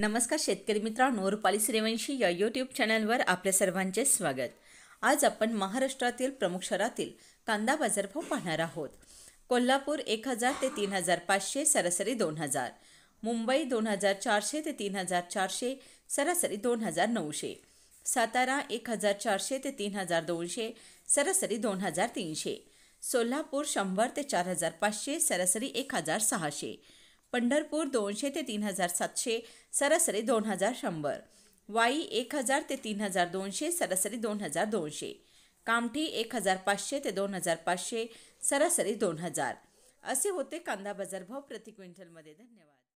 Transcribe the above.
नमस्कार शेतकरी मित्रांनो रुपाली श्रीवंशी या यूट्यूब चॅनलवर आपल्या सर्वांचे स्वागत आज आपण महाराष्ट्रातील प्रमुख शहरातील कांदा बाजारभाव पाहणार आहोत कोल्हापूर एक हजार ते तीन हजार पाचशे सरासरी दोन हजार मुंबई दोन हजार चारशे ते तीन हजार चारशे सरासरी दोन हजार नऊशे सातारा एक हजार चारशे ते तीन हजार दोनशे सरासरी दोन हजार तीनशे सोलापूर शंभर ते चार हजार पाचशे सरासरी एक हजार सहाशे पंढरपूर दोनशे ते तीन हजार सातशे सरासरी दोन हजार शंभर वाई एक हजार ते तीन हजार दोनशे सरासरी दोन हजार दोनशे कामठी एक हजार पाचशे ते दोन हजार पाचशे सरासरी दोन हजार असे होते कांदा बाजारभाव प्रति क्विंटलमध्ये धन्यवाद